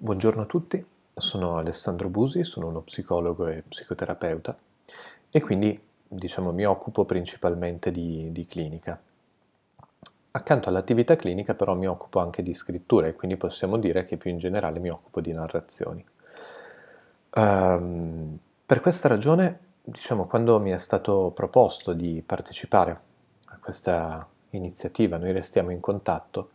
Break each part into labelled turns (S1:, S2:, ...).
S1: Buongiorno a tutti, sono Alessandro Busi, sono uno psicologo e psicoterapeuta e quindi diciamo, mi occupo principalmente di, di clinica. Accanto all'attività clinica però mi occupo anche di scrittura e quindi possiamo dire che più in generale mi occupo di narrazioni. Um, per questa ragione, diciamo, quando mi è stato proposto di partecipare a questa iniziativa, noi restiamo in contatto,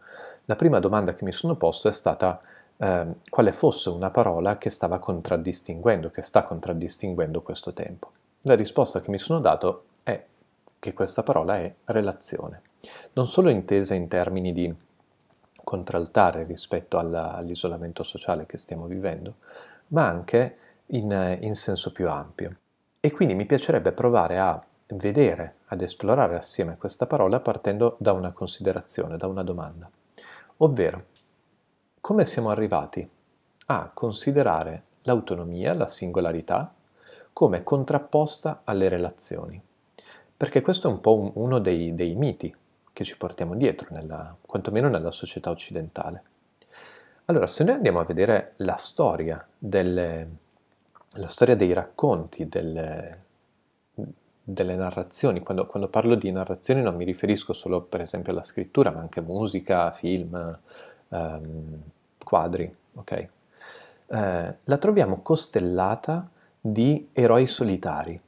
S1: la prima domanda che mi sono posto è stata eh, quale fosse una parola che stava contraddistinguendo, che sta contraddistinguendo questo tempo. La risposta che mi sono dato è che questa parola è relazione, non solo intesa in termini di contraltare rispetto alla, all'isolamento sociale che stiamo vivendo, ma anche in, in senso più ampio. E quindi mi piacerebbe provare a vedere, ad esplorare assieme questa parola partendo da una considerazione, da una domanda. Ovvero, come siamo arrivati? A considerare l'autonomia, la singolarità, come contrapposta alle relazioni. Perché questo è un po' un, uno dei, dei, miti che ci portiamo dietro, nella, quantomeno nella società occidentale. Allora, se noi andiamo a vedere la storia, delle, la storia dei racconti, delle, delle narrazioni, quando, quando, parlo di narrazioni non mi riferisco solo per esempio alla scrittura, ma anche musica, film, um, quadri, ok? Eh, la troviamo costellata di eroi solitari,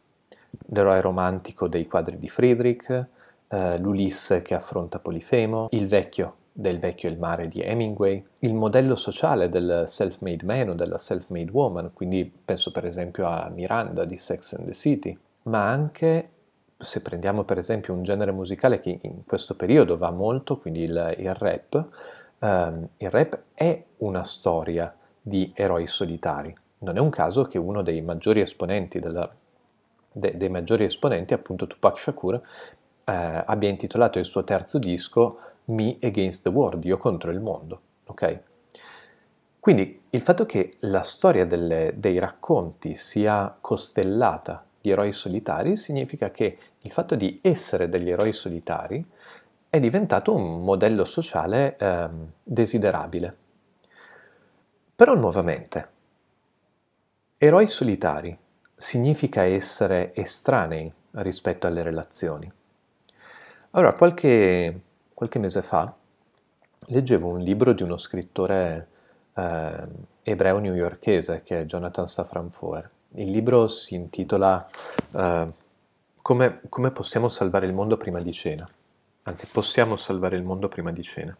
S1: l'eroe romantico dei quadri di Friedrich, eh, l'Ulisse che affronta Polifemo, il vecchio del vecchio il mare di Hemingway, il modello sociale del self-made man o della self-made woman, quindi penso per esempio a Miranda di Sex and the City, ma anche se prendiamo per esempio un genere musicale che in questo periodo va molto, quindi il, il rap, Um, il rap è una storia di eroi solitari. Non è un caso che uno dei maggiori esponenti, della, de, dei maggiori esponenti appunto Tupac Shakur, eh, abbia intitolato il suo terzo disco Me Against the World, Io contro il mondo. Okay? Quindi il fatto che la storia delle, dei racconti sia costellata di eroi solitari significa che il fatto di essere degli eroi solitari è diventato un modello sociale eh, desiderabile. Però nuovamente, eroi solitari significa essere estranei rispetto alle relazioni. Allora, qualche, qualche mese fa leggevo un libro di uno scrittore eh, ebreo newyorkese che è Jonathan Safran Foer. Il libro si intitola eh, come, come possiamo salvare il mondo prima di cena anzi possiamo salvare il mondo prima di cena.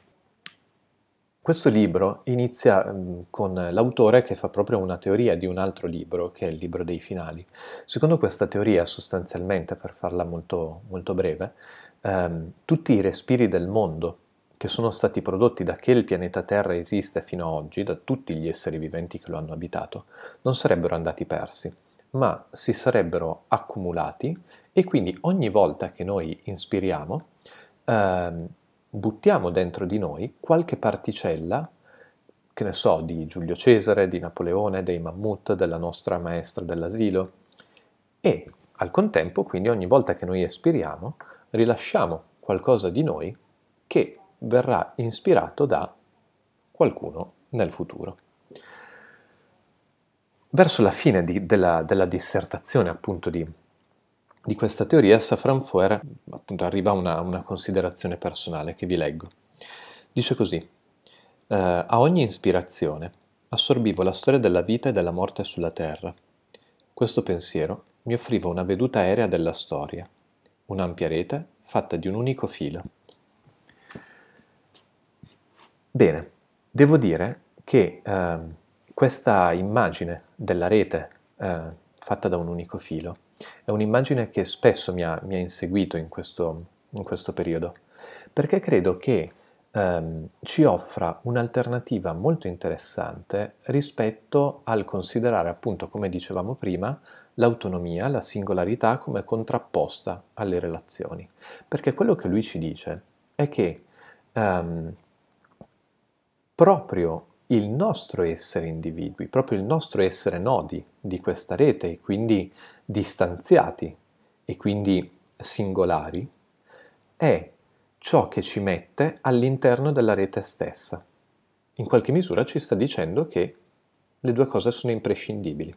S1: Questo libro inizia mm, con l'autore che fa proprio una teoria di un altro libro, che è il libro dei finali. Secondo questa teoria, sostanzialmente, per farla molto, molto breve, ehm, tutti i respiri del mondo che sono stati prodotti da che il pianeta Terra esiste fino ad oggi, da tutti gli esseri viventi che lo hanno abitato, non sarebbero andati persi, ma si sarebbero accumulati e quindi ogni volta che noi inspiriamo, eh, buttiamo dentro di noi qualche particella, che ne so, di Giulio Cesare, di Napoleone, dei mammut, della nostra maestra dell'asilo e al contempo quindi ogni volta che noi espiriamo rilasciamo qualcosa di noi che verrà ispirato da qualcuno nel futuro. Verso la fine di, della, della dissertazione appunto di di questa teoria Safran Foer appunto, arriva a una, una, considerazione personale che vi leggo. Dice così, eh, a ogni ispirazione assorbivo la storia della vita e della morte sulla Terra. Questo pensiero mi offriva una veduta aerea della storia, un'ampia rete fatta di un unico filo. Bene, devo dire che eh, questa immagine della rete eh, fatta da un unico filo è un'immagine che spesso mi ha, mi ha inseguito in questo, in questo, periodo, perché credo che ehm, ci offra un'alternativa molto interessante rispetto al considerare, appunto, come dicevamo prima, l'autonomia, la singolarità come contrapposta alle relazioni. Perché quello che lui ci dice è che ehm, proprio il nostro essere individui, proprio il nostro essere nodi di questa rete e quindi distanziati e quindi singolari, è ciò che ci mette all'interno della rete stessa. In qualche misura ci sta dicendo che le due cose sono imprescindibili.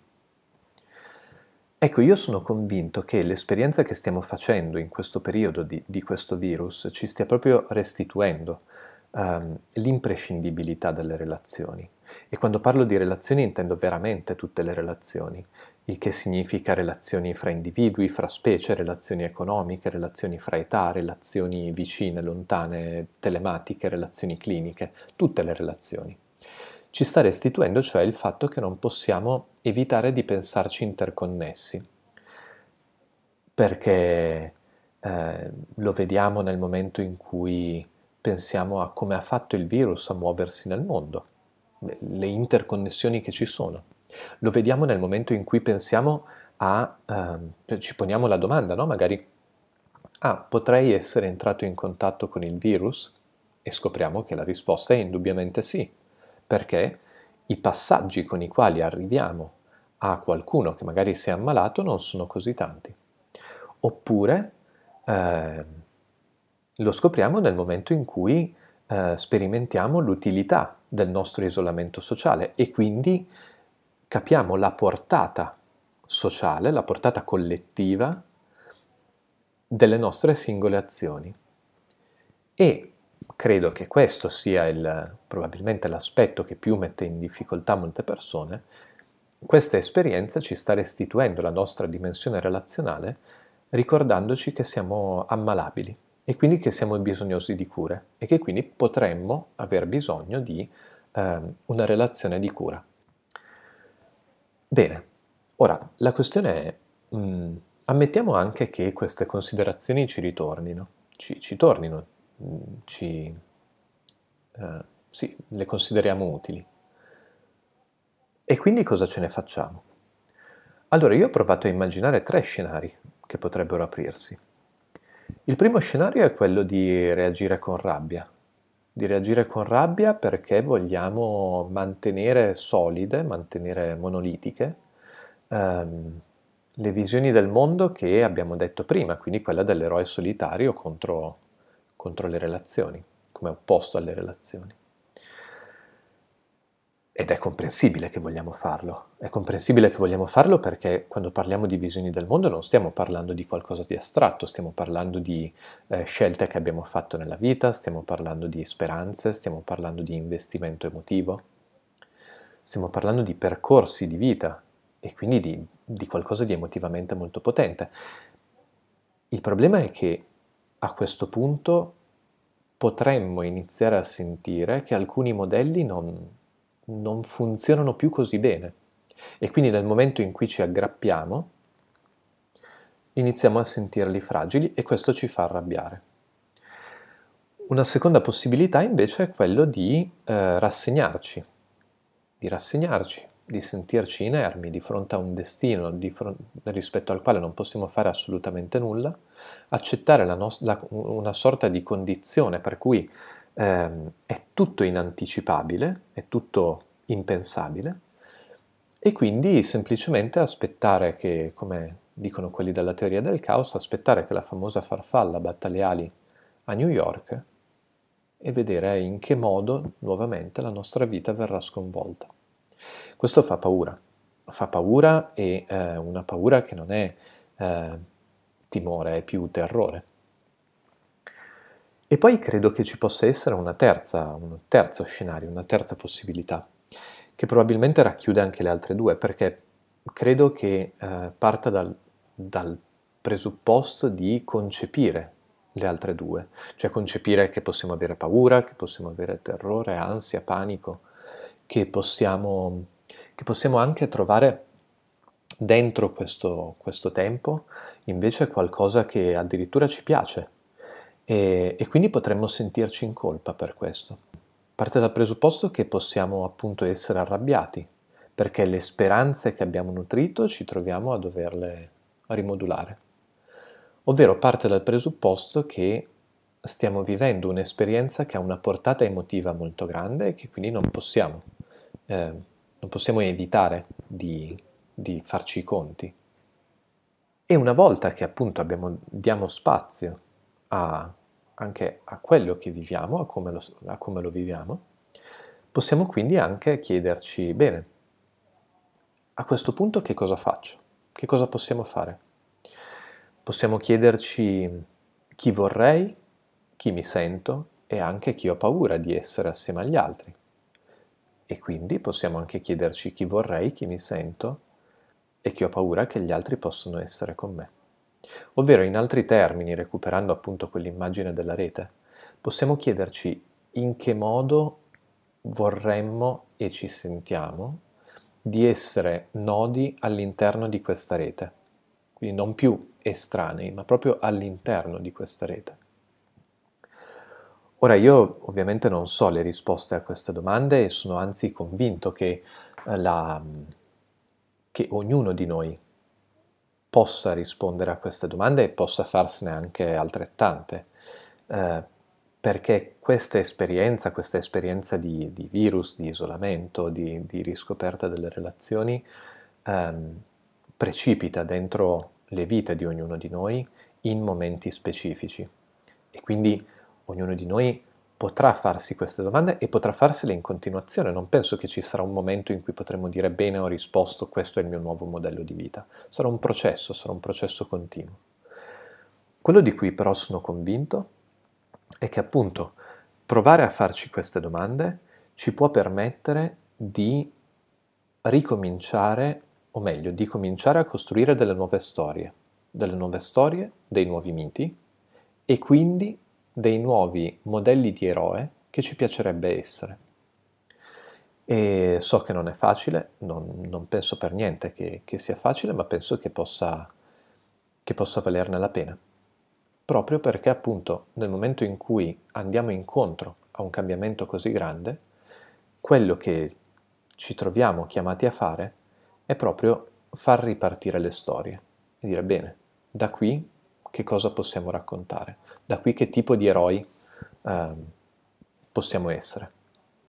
S1: Ecco, io sono convinto che l'esperienza che stiamo facendo in questo periodo di, di questo virus ci stia proprio restituendo um, l'imprescindibilità delle relazioni. E quando parlo di relazioni intendo veramente tutte le relazioni, il che significa relazioni fra individui, fra specie, relazioni economiche, relazioni fra età, relazioni vicine, lontane, telematiche, relazioni cliniche, tutte le relazioni. Ci sta restituendo cioè il fatto che non possiamo evitare di pensarci interconnessi, perché eh, lo vediamo nel momento in cui pensiamo a come ha fatto il virus a muoversi nel mondo, le interconnessioni che ci sono. Lo vediamo nel momento in cui pensiamo a, eh, ci poniamo la domanda, no? magari, ah, potrei essere entrato in contatto con il virus? E scopriamo che la risposta è indubbiamente sì, perché i passaggi con i quali arriviamo a qualcuno che magari si è ammalato non sono così tanti. Oppure, eh, lo scopriamo nel momento in cui eh, sperimentiamo l'utilità del nostro isolamento sociale e quindi capiamo la portata sociale, la portata collettiva delle nostre singole azioni. E credo che questo sia il, probabilmente l'aspetto che più mette in difficoltà molte persone, questa esperienza ci sta restituendo la nostra dimensione relazionale ricordandoci che siamo ammalabili e quindi che siamo bisognosi di cure e che quindi potremmo aver bisogno di eh, una relazione di cura. Bene, ora la questione è, mh, mm, ammettiamo anche che queste considerazioni ci ritornino, ci, ci tornino, mh, mm, ci, eh, sì, le consideriamo utili. E quindi cosa ce ne facciamo? Allora, io ho provato a immaginare tre scenari che potrebbero aprirsi. Il primo scenario è quello di reagire con rabbia, di reagire con rabbia perché vogliamo mantenere solide, mantenere monolitiche ehm, le visioni del mondo che abbiamo detto prima, quindi quella dell'eroe solitario contro, contro le relazioni, come opposto alle relazioni. Ed è comprensibile che vogliamo farlo. È comprensibile che vogliamo farlo perché quando parliamo di visioni del mondo non stiamo parlando di qualcosa di astratto, stiamo parlando di eh, scelte che abbiamo fatto nella vita, stiamo parlando di speranze, stiamo parlando di investimento emotivo, stiamo parlando di percorsi di vita e quindi di, di qualcosa di emotivamente molto potente. Il problema è che a questo punto potremmo iniziare a sentire che alcuni modelli non, non funzionano più così bene. E quindi nel momento in cui ci aggrappiamo, iniziamo a sentirli fragili e questo ci fa arrabbiare. Una seconda possibilità invece è quello di eh, rassegnarci, di rassegnarci, di sentirci inermi di fronte a un destino fron- rispetto al quale non possiamo fare assolutamente nulla, accettare la nos- la, una sorta di condizione per cui eh, è tutto inanticipabile, è tutto impensabile e quindi semplicemente aspettare che, come dicono quelli della teoria del caos, aspettare che la famosa farfalla batta le ali a New York e vedere in che modo nuovamente la nostra vita verrà sconvolta. Questo fa paura, fa paura e eh, una paura che non è eh, timore, è più terrore. E poi credo che ci possa essere una terza, un terzo scenario, una terza possibilità, che probabilmente racchiude anche le altre due, perché credo che eh, parta dal, dal presupposto di concepire le altre due, cioè concepire che possiamo avere paura, che possiamo avere terrore, ansia, panico, che possiamo, che possiamo anche trovare dentro questo, questo tempo invece qualcosa che addirittura ci piace, e, e quindi potremmo sentirci in colpa per questo. Parte dal presupposto che possiamo appunto essere arrabbiati, perché le speranze che abbiamo nutrito ci troviamo a doverle rimodulare. Ovvero parte dal presupposto che stiamo vivendo un'esperienza che ha una portata emotiva molto grande e che quindi non possiamo, eh, non possiamo evitare di, di, farci i conti. E una volta che appunto abbiamo, diamo spazio a anche a quello che viviamo, a come, lo, a come lo viviamo, possiamo quindi anche chiederci, bene, a questo punto che cosa faccio? Che cosa possiamo fare? Possiamo chiederci chi vorrei, chi mi sento e anche chi ho paura di essere assieme agli altri. E quindi possiamo anche chiederci chi vorrei, chi mi sento e chi ho paura che gli altri possano essere con me. Ovvero, in altri termini, recuperando appunto quell'immagine della rete, possiamo chiederci in che modo vorremmo e ci sentiamo di essere nodi all'interno di questa rete, quindi non più estranei, ma proprio all'interno di questa rete. Ora io ovviamente non so le risposte a queste domande e sono anzi convinto che, eh, la, che ognuno di noi possa rispondere a queste domande e possa farsene anche altrettante, eh, perché questa esperienza, questa esperienza di, di virus, di isolamento, di, di riscoperta delle relazioni, ehm, precipita dentro le vite di ognuno di noi in momenti specifici e quindi ognuno di noi potrà farsi queste domande e potrà farsele in continuazione. Non penso che ci sarà un momento in cui potremo dire bene ho risposto, questo è il mio nuovo modello di vita. Sarà un processo, sarà un processo continuo. Quello di cui però sono convinto è che appunto provare a farci queste domande ci può permettere di ricominciare, o meglio, di cominciare a costruire delle nuove storie, delle nuove storie, dei nuovi miti e quindi dei nuovi modelli di eroe che ci piacerebbe essere. E so che non è facile, non, non penso per niente che, che, sia facile, ma penso che possa, che possa valerne la pena. Proprio perché appunto nel momento in cui andiamo incontro a un cambiamento così grande, quello che ci troviamo chiamati a fare è proprio far ripartire le storie e dire bene, da qui che cosa possiamo raccontare? Da qui che tipo di eroi eh, possiamo essere.